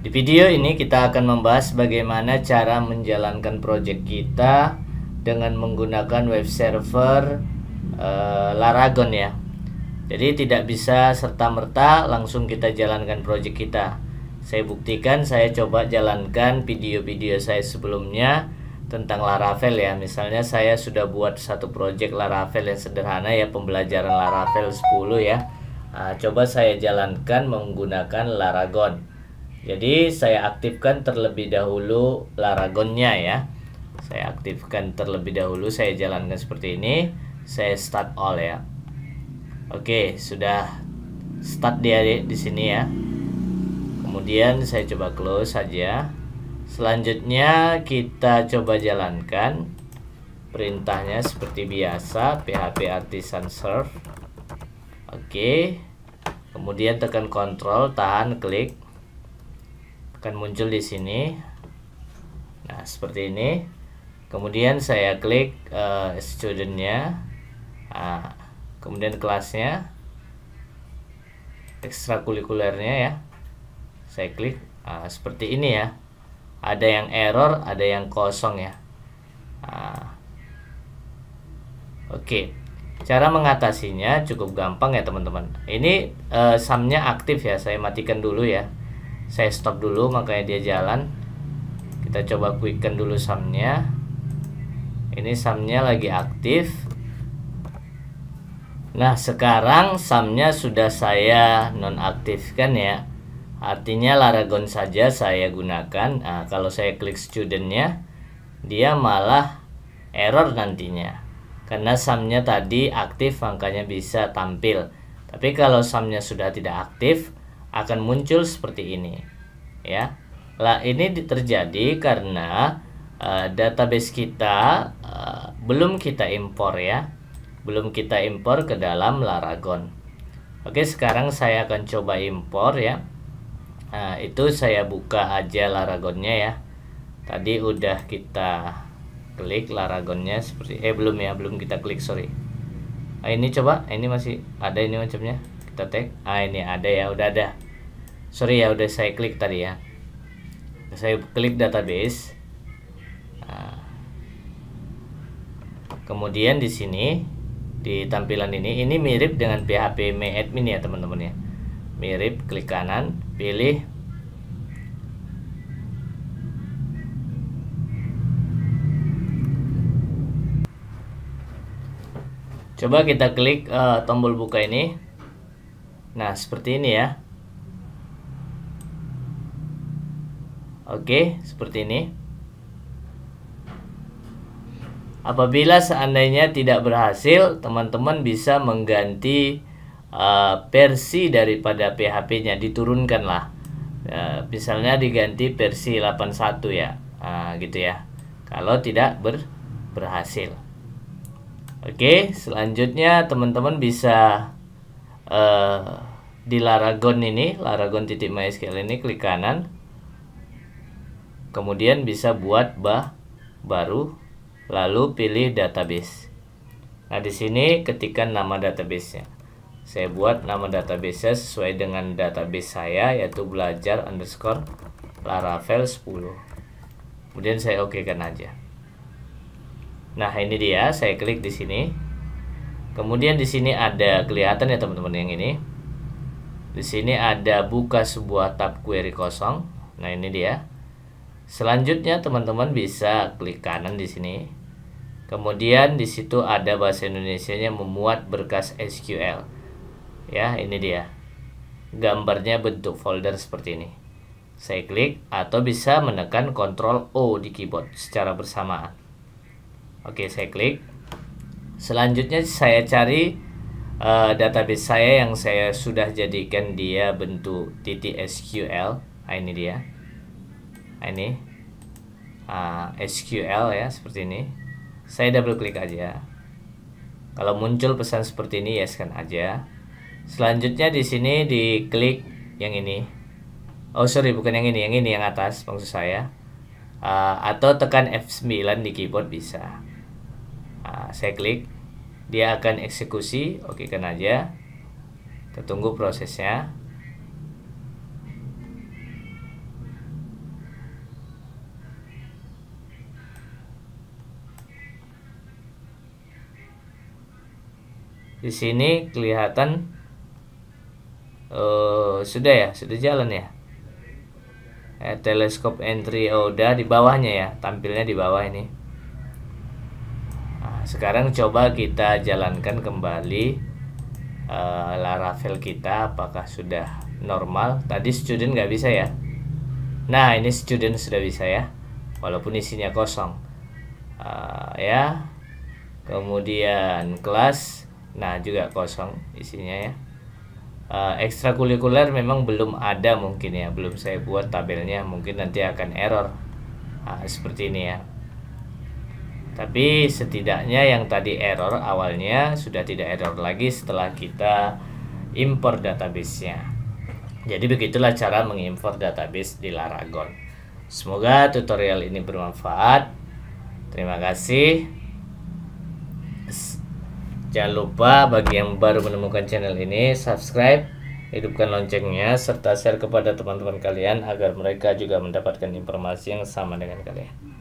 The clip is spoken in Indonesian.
Di video ini kita akan membahas bagaimana cara menjalankan project kita dengan menggunakan web server e, Laragon ya. Jadi tidak bisa serta-merta langsung kita jalankan project kita. Saya buktikan saya coba jalankan video-video saya sebelumnya tentang Laravel ya. Misalnya saya sudah buat satu project Laravel yang sederhana ya pembelajaran Laravel 10 ya. Nah, coba saya jalankan menggunakan Laragon. Jadi saya aktifkan terlebih dahulu laragonnya ya. Saya aktifkan terlebih dahulu, saya jalankan seperti ini. Saya start all ya. Oke, sudah start dia di, di sini ya. Kemudian saya coba close saja. Selanjutnya kita coba jalankan perintahnya seperti biasa PHP artisan serve. Oke. Kemudian tekan Control tahan, klik akan muncul di sini nah seperti ini kemudian saya klik uh, student-nya. nah, kemudian kelasnya ekstrakurikulernya ya saya klik nah, seperti ini ya ada yang error ada yang kosong ya nah, oke cara mengatasinya cukup gampang ya teman-teman ini uh, sumnya aktif ya saya matikan dulu ya saya stop dulu makanya dia jalan kita coba quicken dulu samnya ini samnya lagi aktif nah sekarang samnya sudah saya nonaktifkan ya artinya laragon saja saya gunakan nah, kalau saya klik studentnya dia malah error nantinya karena samnya tadi aktif makanya bisa tampil tapi kalau samnya sudah tidak aktif akan muncul seperti ini ya lah ini terjadi karena uh, database kita uh, belum kita impor ya belum kita impor ke dalam Laragon oke sekarang saya akan coba impor ya nah, itu saya buka aja Laragonnya ya tadi udah kita klik Laragonnya seperti eh belum ya belum kita klik sorry nah, ini coba ini masih ada ini macamnya kita ah ini ada ya udah ada sorry ya udah saya klik tadi ya saya klik database ah. kemudian di sini di tampilan ini ini mirip dengan PHP Admin ya teman-teman ya mirip klik kanan pilih coba kita klik uh, tombol buka ini Nah, seperti ini ya. Oke, seperti ini. Apabila seandainya tidak berhasil, teman-teman bisa mengganti uh, versi daripada PHP-nya, diturunkanlah. Uh, misalnya diganti versi 81 ya, uh, gitu ya. Kalau tidak ber berhasil. Oke, selanjutnya teman-teman bisa Eh, di Laragon ini, Laragon titik MySQL ini klik kanan. Kemudian bisa buat bah baru lalu pilih database. Nah, di sini ketikan nama databasenya. Saya buat nama database sesuai dengan database saya yaitu belajar underscore laravel 10. Kemudian saya oke kan aja. Nah, ini dia, saya klik di sini. Kemudian di sini ada kelihatan ya teman-teman yang ini. Di sini ada buka sebuah tab query kosong. Nah, ini dia. Selanjutnya teman-teman bisa klik kanan di sini. Kemudian di situ ada bahasa Indonesianya memuat berkas SQL. Ya, ini dia. Gambarnya bentuk folder seperti ini. Saya klik atau bisa menekan Ctrl O di keyboard secara bersamaan. Oke, saya klik. Selanjutnya saya cari uh, database saya yang saya sudah jadikan dia bentuk titik SQL. Nah, ini dia. Nah, ini uh, ah, SQL ya seperti ini. Saya double klik aja. Kalau muncul pesan seperti ini kan aja. Selanjutnya di sini diklik yang ini. Oh sorry bukan yang ini, yang ini yang atas maksud saya. Uh, atau tekan F9 di keyboard bisa saya klik. Dia akan eksekusi. Oke, kan aja. Kita tunggu prosesnya. Di sini kelihatan uh, sudah ya, sudah jalan ya. Eh, teleskop entry oh, udah di bawahnya ya, tampilnya di bawah ini sekarang coba kita jalankan kembali uh, eh, Laravel kita apakah sudah normal tadi student nggak bisa ya nah ini student sudah bisa ya walaupun isinya kosong uh, ya kemudian kelas nah juga kosong isinya ya uh, ekstrakurikuler memang belum ada mungkin ya belum saya buat tabelnya mungkin nanti akan error uh, seperti ini ya tapi setidaknya yang tadi error awalnya sudah tidak error lagi setelah kita import databasenya jadi begitulah cara mengimpor database di Laragon semoga tutorial ini bermanfaat terima kasih jangan lupa bagi yang baru menemukan channel ini subscribe hidupkan loncengnya serta share kepada teman-teman kalian agar mereka juga mendapatkan informasi yang sama dengan kalian